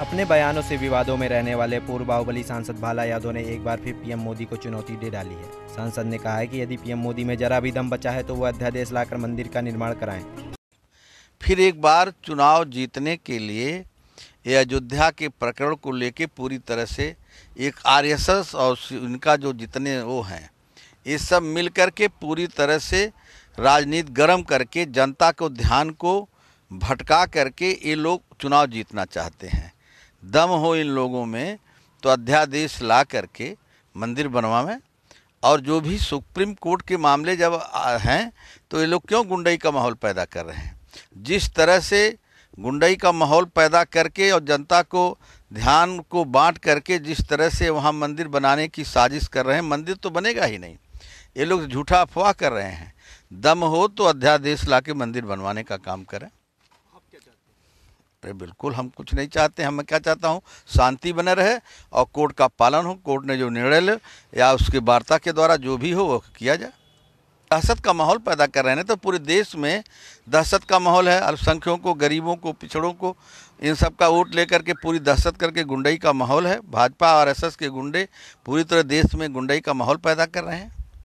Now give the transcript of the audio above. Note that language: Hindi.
अपने बयानों से विवादों में रहने वाले पूर्व बाहुबली सांसद भाला यादव ने एक बार फिर पीएम मोदी को चुनौती दे डाली है सांसद ने कहा है कि यदि पीएम मोदी में जरा भी दम बचा है तो वह अध्यादेश लाकर मंदिर का निर्माण कराएं फिर एक बार चुनाव जीतने के लिए ये अयोध्या के प्रकरण को लेके पूरी तरह से एक आर और उनका जो जितने वो हैं ये सब मिल करके पूरी तरह से राजनीति गर्म करके जनता को ध्यान को भटका करके ये लोग चुनाव जीतना चाहते हैं दम हो इन लोगों में तो अध्यादेश ला करके मंदिर बनवावें और जो भी सुप्रीम कोर्ट के मामले जब हैं तो ये लोग क्यों गुंडई का माहौल पैदा कर रहे हैं जिस तरह से गुंडई का माहौल पैदा करके और जनता को ध्यान को बांट करके जिस तरह से वहाँ मंदिर बनाने की साजिश कर रहे हैं मंदिर तो बनेगा ही नहीं ये लोग झूठा अफवाह कर रहे हैं दम हो तो अध्यादेश ला के मंदिर बनवाने का काम करें पे बिल्कुल हम कुछ नहीं चाहते हैं मैं क्या चाहता हूँ शांति बने रहे और कोर्ट का पालन हो कोर्ट ने जो निर्णय ले या उसकी वार्ता के द्वारा जो भी हो वो किया जाए दहशत का माहौल पैदा कर रहे हैं तो पूरे देश में दहशत का माहौल है अल्पसंख्यकों को गरीबों को पिछड़ों को इन सब का वोट लेकर के पूरी दहशत करके गुंडई का माहौल है भाजपा और एसएस के गुंडे पूरी तरह देश में गुंडई का माहौल पैदा कर रहे हैं